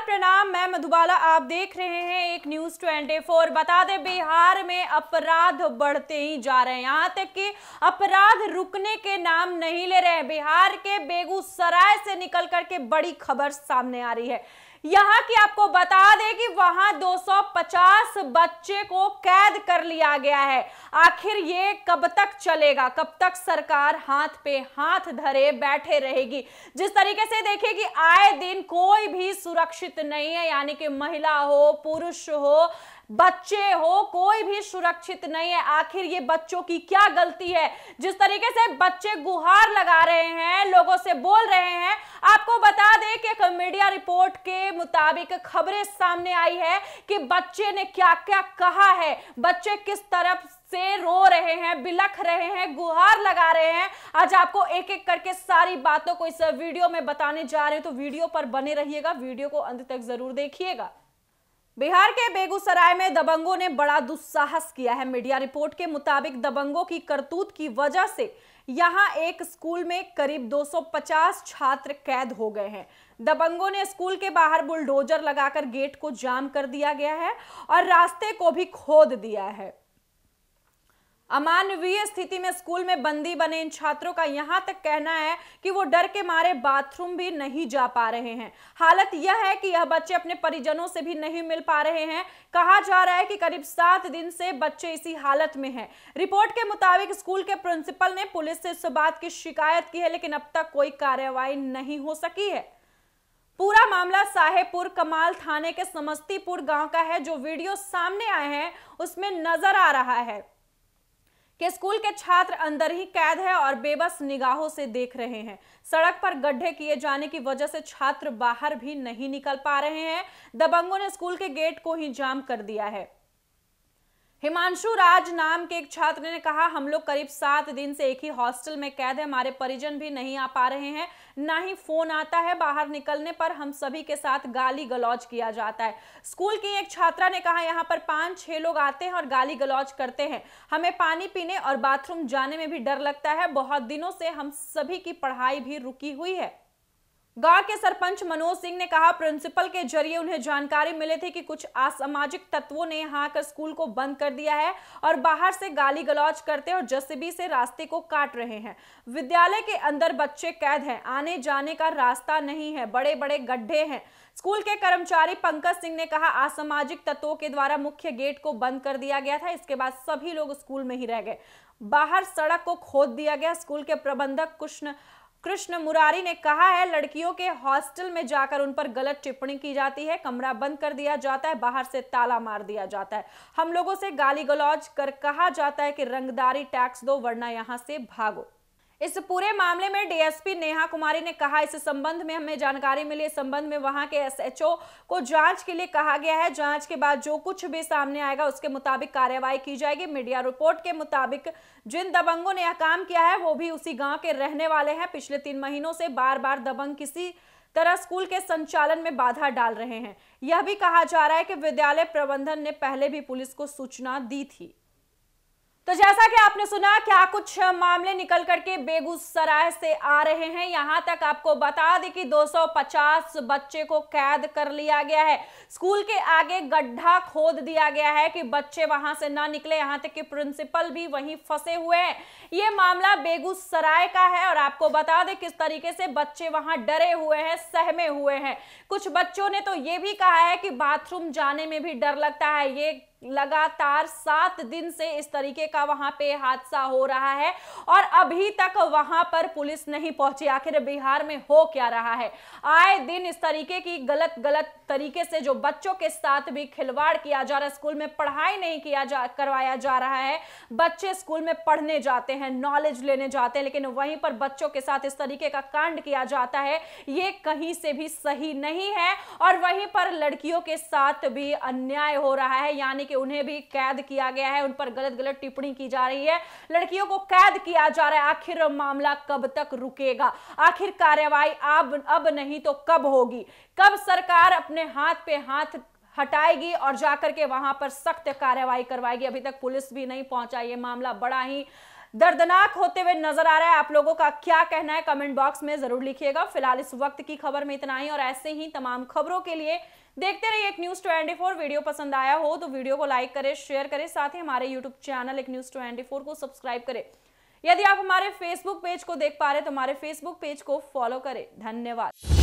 नमस्कार प्रणाम मैं मधुबाला आप देख रहे हैं एक न्यूज 24 बता दें बिहार में अपराध बढ़ते ही जा रहे हैं यहाँ तक कि अपराध रुकने के नाम नहीं ले रहे हैं बिहार के बेगूसराय से निकल करके बड़ी खबर सामने आ रही है यहां की आपको बता दें कि वहां 250 बच्चे को कैद कर लिया गया है आखिर ये कब तक चलेगा कब तक सरकार हाथ पे हाथ धरे बैठे रहेगी जिस तरीके से देखिए कि आए दिन कोई भी सुरक्षित नहीं है यानी कि महिला हो पुरुष हो बच्चे हो कोई भी सुरक्षित नहीं है आखिर ये बच्चों की क्या गलती है जिस तरीके से बच्चे गुहार लगा रहे हैं लोगों से बोल रहे हैं आपको बता दें कि एक मीडिया रिपोर्ट के मुताबिक खबरें सामने आई है कि बच्चे ने क्या क्या कहा है बच्चे किस तरफ से रो रहे हैं बिलख रहे हैं गुहार लगा रहे हैं आज आपको एक एक करके सारी बातों को इस वीडियो में बताने जा रहे हैं तो वीडियो पर बने रहिएगा वीडियो को अंत तक जरूर देखिएगा बिहार के बेगूसराय में दबंगों ने बड़ा दुस्साहस किया है मीडिया रिपोर्ट के मुताबिक दबंगों की करतूत की वजह से यहां एक स्कूल में करीब 250 छात्र कैद हो गए हैं दबंगों ने स्कूल के बाहर बुलडोजर लगाकर गेट को जाम कर दिया गया है और रास्ते को भी खोद दिया है अमानवीय स्थिति में स्कूल में बंदी बने इन छात्रों का यहां तक कहना है कि वो डर के मारे बाथरूम भी नहीं जा पा रहे हैं हालत यह है कि यह बच्चे अपने परिजनों से भी नहीं मिल पा रहे हैं कहा जा रहा है कि करीब सात दिन से बच्चे इसी हालत में हैं रिपोर्ट के मुताबिक स्कूल के प्रिंसिपल ने पुलिस से इस बात की शिकायत की है लेकिन अब तक कोई कार्यवाही नहीं हो सकी है पूरा मामला साहेबपुर कमाल थाने के समस्तीपुर गांव का है जो वीडियो सामने आए हैं उसमें नजर आ रहा है कि स्कूल के छात्र अंदर ही कैद है और बेबस निगाहों से देख रहे हैं सड़क पर गड्ढे किए जाने की वजह से छात्र बाहर भी नहीं निकल पा रहे हैं दबंगों ने स्कूल के गेट को ही जाम कर दिया है हिमांशु राज नाम के एक छात्र ने कहा हम लोग करीब सात दिन से एक ही हॉस्टल में कैद है हमारे परिजन भी नहीं आ पा रहे हैं ना ही फोन आता है बाहर निकलने पर हम सभी के साथ गाली गलौज किया जाता है स्कूल की एक छात्रा ने कहा यहाँ पर पांच छह लोग आते हैं और गाली गलौज करते हैं हमें पानी पीने और बाथरूम जाने में भी डर लगता है बहुत दिनों से हम सभी की पढ़ाई भी रुकी हुई है गांव के सरपंच मनोज सिंह ने कहा प्रिंसिपल के जरिए उन्हें जानकारी मिले थे कि कुछ असामाजिक तत्वों ने यहां आकर स्कूल को बंद कर दिया है और बाहर से गाली गलौज करते और जसबी से रास्ते को काट रहे हैं विद्यालय के अंदर बच्चे कैद हैं आने जाने का रास्ता नहीं है बड़े बड़े गड्ढे हैं स्कूल के कर्मचारी पंकज सिंह ने कहा असामाजिक तत्वों के द्वारा मुख्य गेट को बंद कर दिया गया था इसके बाद सभी लोग स्कूल में ही रह गए बाहर सड़क को खोद दिया गया स्कूल के प्रबंधक कृष्ण कृष्ण मुरारी ने कहा है लड़कियों के हॉस्टल में जाकर उन पर गलत टिप्पणी की जाती है कमरा बंद कर दिया जाता है बाहर से ताला मार दिया जाता है हम लोगों से गाली गलौज कर कहा जाता है कि रंगदारी टैक्स दो वरना यहाँ से भागो इस पूरे मामले में डीएसपी नेहा कुमारी ने कहा इस संबंध में हमें जानकारी मिली इस संबंध में वहां के एसएचओ को जांच के लिए कहा गया है जांच के बाद जो कुछ भी सामने आएगा उसके मुताबिक कार्यवाही की जाएगी मीडिया रिपोर्ट के मुताबिक जिन दबंगों ने यह काम किया है वो भी उसी गाँव के रहने वाले हैं पिछले तीन महीनों से बार बार दबंग किसी तरह स्कूल के संचालन में बाधा डाल रहे हैं यह भी कहा जा रहा है कि विद्यालय प्रबंधन ने पहले भी पुलिस को सूचना दी थी तो जैसा कि आपने सुना क्या कुछ मामले निकल करके बेगूसराय से आ रहे हैं यहां तक आपको बता दें कि 250 बच्चे को कैद कर लिया गया है स्कूल के आगे गड्ढा खोद दिया गया है कि बच्चे वहां से ना निकले यहां तक कि प्रिंसिपल भी वहीं फंसे हुए हैं ये मामला बेगूसराय का है और आपको बता दें किस तरीके से बच्चे वहां डरे हुए हैं सहमे हुए हैं कुछ बच्चों ने तो ये भी कहा है कि बाथरूम जाने में भी डर लगता है ये लगातार सात दिन से इस तरीके का वहां पे हादसा हो रहा है और अभी तक वहां पर पुलिस नहीं पहुंची आखिर बिहार में हो क्या रहा है आए दिन इस तरीके की गलत गलत तरीके से जो बच्चों के साथ भी खिलवाड़ किया जा रहा है स्कूल में पढ़ाई नहीं किया जा करवाया जा रहा है बच्चे स्कूल में पढ़ने जाते हैं नॉलेज लेने जाते हैं लेकिन वहीं पर बच्चों के साथ इस तरीके का कांड किया जाता है ये कहीं से भी सही नहीं है और वहीं पर लड़कियों के साथ भी अन्याय हो रहा है यानी कि उन्हें भी कैद किया गया है उन पर गलत गलत टिप्पणी की जा रही है लड़कियों को कैद किया जा रहा है आखिर मामला कब तक रुकेगा आखिर कार्यवाही अब अब नहीं तो कब होगी कब सरकार अपने हाथ पे हाथ हटाएगी और जाकर के वहां पर सख्त कार्रवाई करवाएगी अभी तक पुलिस भी नहीं पहुंचा ये मामला बड़ा ही दर्दनाक होते हुए नजर आ रहा है आप लोगों का क्या कहना है कमेंट बॉक्स में जरूर लिखिएगा फिलहाल इस वक्त की खबर में इतना ही और ऐसे ही तमाम खबरों के लिए देखते रहिए एक न्यूज फोर वीडियो पसंद आया हो तो वीडियो को लाइक करें शेयर करें साथ ही हमारे यूट्यूब चैनल एक न्यूज फोर को सब्सक्राइब करें यदि आप हमारे फेसबुक पेज को देख पा रहे तो हमारे फेसबुक पेज को फॉलो करें धन्यवाद